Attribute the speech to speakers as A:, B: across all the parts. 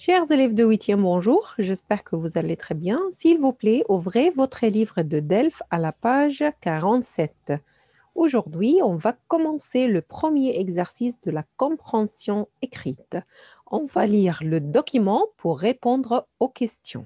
A: Chers élèves de 8e, bonjour, j'espère que vous allez très bien. S'il vous plaît, ouvrez votre livre de Delphes à la page 47. Aujourd'hui, on va commencer le premier exercice de la compréhension écrite. On va lire le document pour répondre aux questions.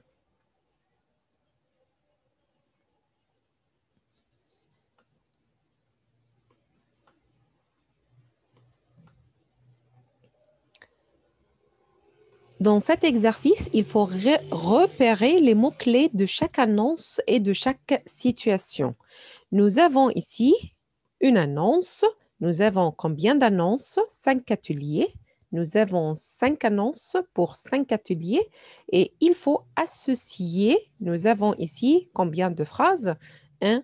A: Dans cet exercice, il faut repérer les mots-clés de chaque annonce et de chaque situation. Nous avons ici une annonce. Nous avons combien d'annonces Cinq ateliers. Nous avons cinq annonces pour cinq ateliers et il faut associer. Nous avons ici combien de phrases Un,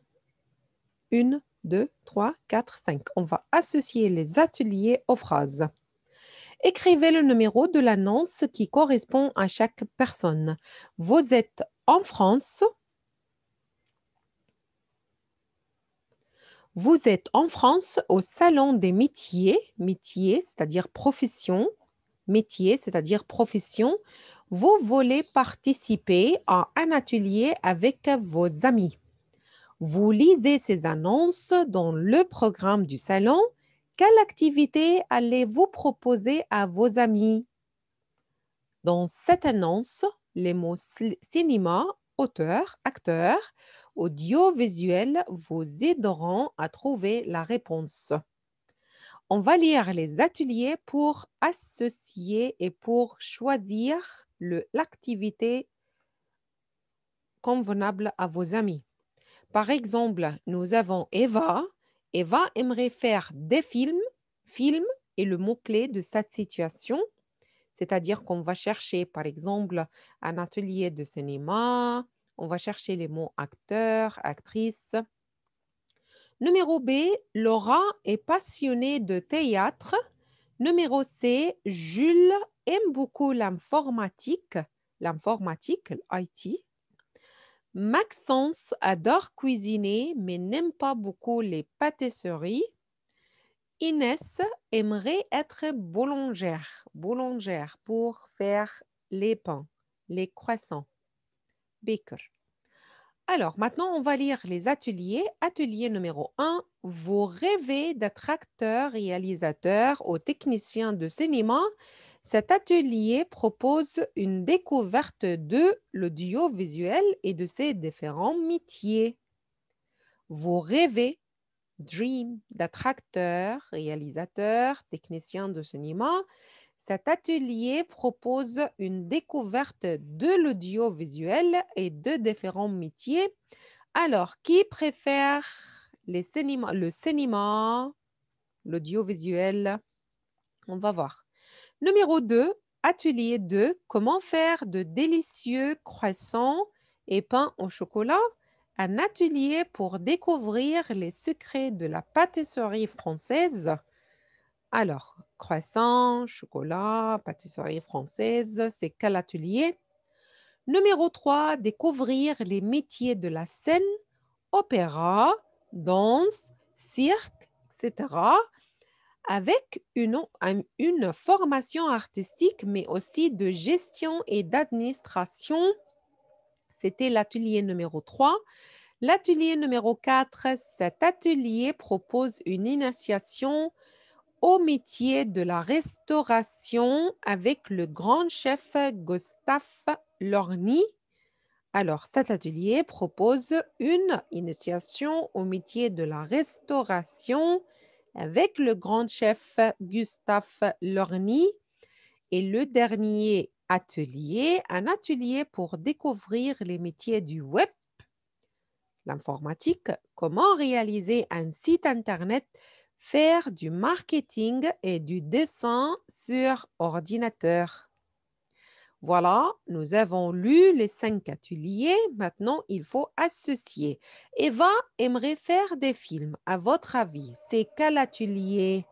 A: une, deux, trois, quatre, cinq. On va associer les ateliers aux phrases. Écrivez le numéro de l'annonce qui correspond à chaque personne. Vous êtes en France. Vous êtes en France au Salon des métiers, métiers, c'est-à-dire profession, métier, c'est-à-dire profession. Vous voulez participer à un atelier avec vos amis. Vous lisez ces annonces dans le programme du salon quelle activité allez-vous proposer à vos amis? Dans cette annonce, les mots cinéma, auteur, acteur, audiovisuel vous aideront à trouver la réponse. On va lire les ateliers pour associer et pour choisir l'activité convenable à vos amis. Par exemple, nous avons Eva Eva aimerait faire des films, films est le mot-clé de cette situation, c'est-à-dire qu'on va chercher, par exemple, un atelier de cinéma, on va chercher les mots acteur, actrice. Numéro B, Laura est passionnée de théâtre. Numéro C, Jules aime beaucoup l'informatique, l'informatique, l'IT. Maxence adore cuisiner mais n'aime pas beaucoup les pâtisseries. Inès aimerait être boulangère, boulangère pour faire les pains, les croissants. Baker. Alors, maintenant, on va lire les ateliers. Atelier numéro 1. Vous rêvez d'être acteur, réalisateur ou technicien de cinéma cet atelier propose une découverte de l'audiovisuel et de ses différents métiers. Vous rêvez, dream, d'attracteur, réalisateur, technicien de cinéma. Cet atelier propose une découverte de l'audiovisuel et de différents métiers. Alors, qui préfère le cinéma, l'audiovisuel On va voir. Numéro 2, atelier 2, comment faire de délicieux croissants et pains au chocolat un atelier pour découvrir les secrets de la pâtisserie française. Alors, croissant, chocolat, pâtisserie française, c'est quel atelier Numéro 3, découvrir les métiers de la scène, opéra, danse, cirque, etc avec une, formation artistique, mais aussi de gestion et d'administration. C'était l'atelier numéro 3. L'atelier numéro 4, cet atelier propose une initiation au métier de la restauration avec le grand chef Gustave Lorny. Alors, cet atelier propose une initiation au métier de la restauration avec le grand chef Gustave Lorny et le dernier atelier, un atelier pour découvrir les métiers du web, l'informatique, comment réaliser un site Internet, faire du marketing et du dessin sur ordinateur. Voilà, nous avons lu les cinq ateliers. Maintenant, il faut associer. Eva aimerait faire des films. À votre avis, c'est quel atelier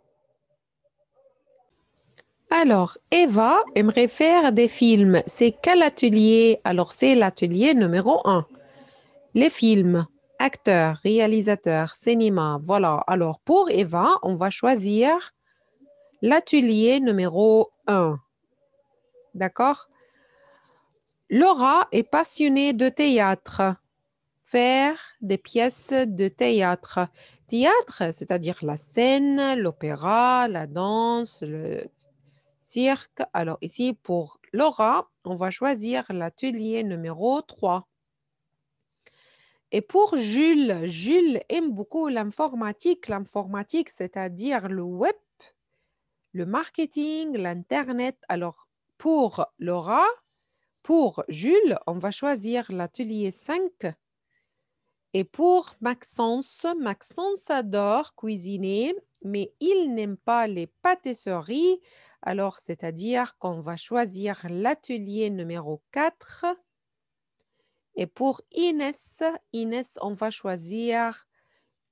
A: alors, Eva aimerait faire des films. C'est quel atelier Alors, c'est l'atelier numéro un. Les films, acteurs, réalisateurs, cinéma. Voilà. Alors, pour Eva, on va choisir l'atelier numéro un. D'accord Laura est passionnée de théâtre. Faire des pièces de théâtre. Théâtre, c'est-à-dire la scène, l'opéra, la danse, le cirque. Alors ici, pour Laura, on va choisir l'atelier numéro 3. Et pour Jules, Jules aime beaucoup l'informatique. L'informatique, c'est-à-dire le web, le marketing, l'Internet. Alors, pour Laura, pour Jules, on va choisir l'atelier 5. Et pour Maxence, Maxence adore cuisiner, mais il n'aime pas les pâtisseries. Alors, c'est-à-dire qu'on va choisir l'atelier numéro 4. Et pour Inès, Inès, on va choisir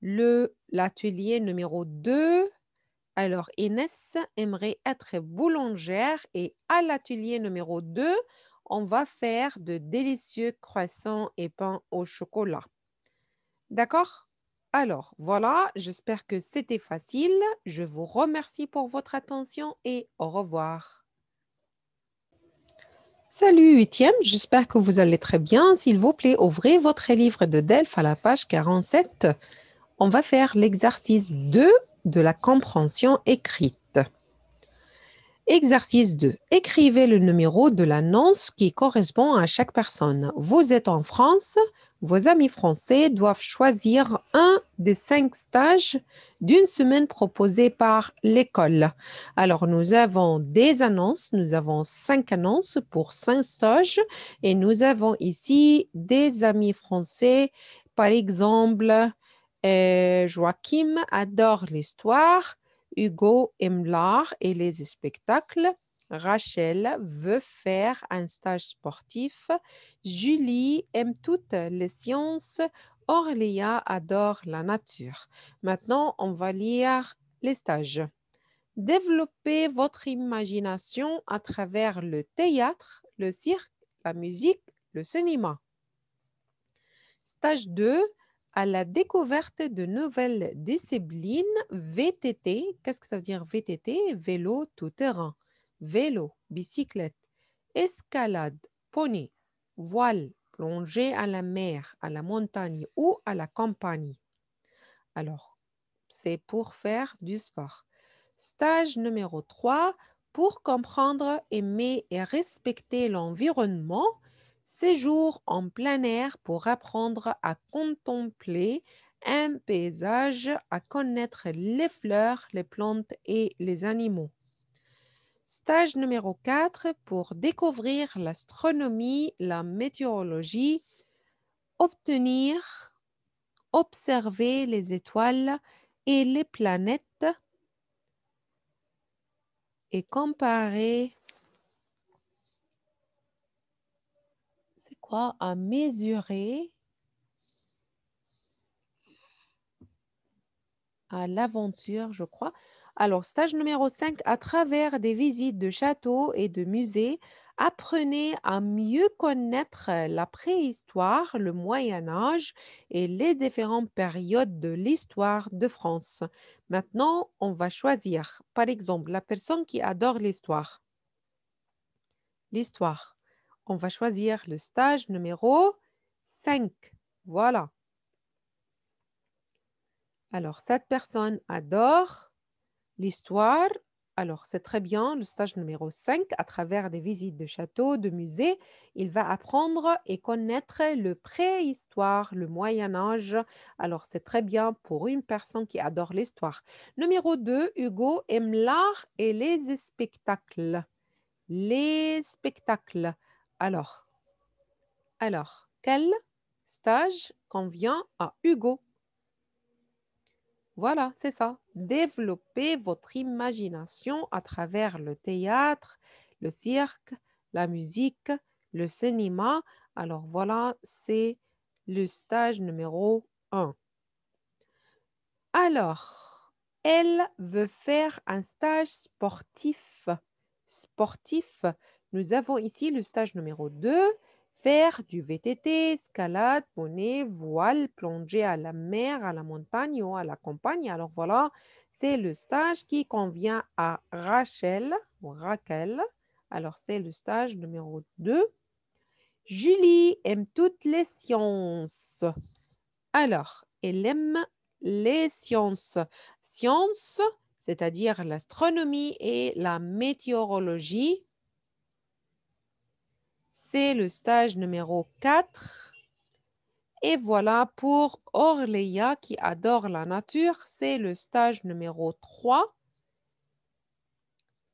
A: l'atelier numéro 2. Alors, Inès aimerait être boulangère et à l'atelier numéro 2, on va faire de délicieux croissants et pains au chocolat. D'accord Alors, voilà, j'espère que c'était facile. Je vous remercie pour votre attention et au revoir. Salut huitième, j'espère que vous allez très bien. S'il vous plaît, ouvrez votre livre de Delphes à la page 47. On va faire l'exercice 2 de la compréhension écrite. Exercice 2. Écrivez le numéro de l'annonce qui correspond à chaque personne. Vous êtes en France. Vos amis français doivent choisir un des cinq stages d'une semaine proposés par l'école. Alors, nous avons des annonces. Nous avons cinq annonces pour cinq stages. Et nous avons ici des amis français. Par exemple, euh, Joachim adore l'histoire. Hugo aime l'art et les spectacles. Rachel veut faire un stage sportif. Julie aime toutes les sciences. Orléa adore la nature. Maintenant, on va lire les stages. Développez votre imagination à travers le théâtre, le cirque, la musique, le cinéma. Stage 2, à la découverte de nouvelles disciplines VTT. Qu'est-ce que ça veut dire VTT Vélo tout-terrain, vélo, bicyclette, escalade, poney, voile, plongée à la mer, à la montagne ou à la campagne. Alors, c'est pour faire du sport. Stage numéro 3, pour comprendre, aimer et respecter l'environnement séjour en plein air pour apprendre à contempler un paysage, à connaître les fleurs, les plantes et les animaux. Stage numéro 4 pour découvrir l'astronomie, la météorologie, obtenir, observer les étoiles et les planètes et comparer à mesurer à l'aventure, je crois. Alors, stage numéro 5, à travers des visites de châteaux et de musées, apprenez à mieux connaître la préhistoire, le Moyen Âge et les différentes périodes de l'histoire de France. Maintenant, on va choisir, par exemple, la personne qui adore l'histoire. L'histoire on va choisir le stage numéro 5. Voilà. Alors, cette personne adore l'histoire. Alors, c'est très bien, le stage numéro 5, à travers des visites de châteaux, de musées, il va apprendre et connaître le préhistoire, le Moyen Âge. Alors, c'est très bien pour une personne qui adore l'histoire. Numéro 2, Hugo aime l'art et les spectacles. Les spectacles alors. Alors, quel stage convient à Hugo Voilà, c'est ça. Développez votre imagination à travers le théâtre, le cirque, la musique, le cinéma. Alors voilà, c'est le stage numéro 1. Alors, elle veut faire un stage sportif. Sportif, nous avons ici le stage numéro 2, faire du VTT, escalade, poney, voile, plonger à la mer, à la montagne ou à la campagne. Alors voilà, c'est le stage qui convient à Rachel ou Raquel. Alors c'est le stage numéro 2. Julie aime toutes les sciences. Alors, elle aime les sciences. Sciences, c'est-à-dire l'astronomie et la météorologie. C'est le stage numéro 4. Et voilà pour Orléa qui adore la nature. C'est le stage numéro 3.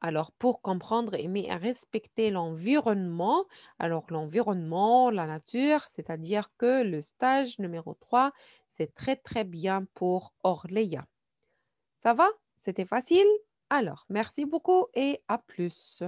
A: Alors, pour comprendre, aimer et respecter l'environnement, alors l'environnement, la nature, c'est-à-dire que le stage numéro 3, c'est très, très bien pour Orléa. Ça va C'était facile Alors, merci beaucoup et à plus.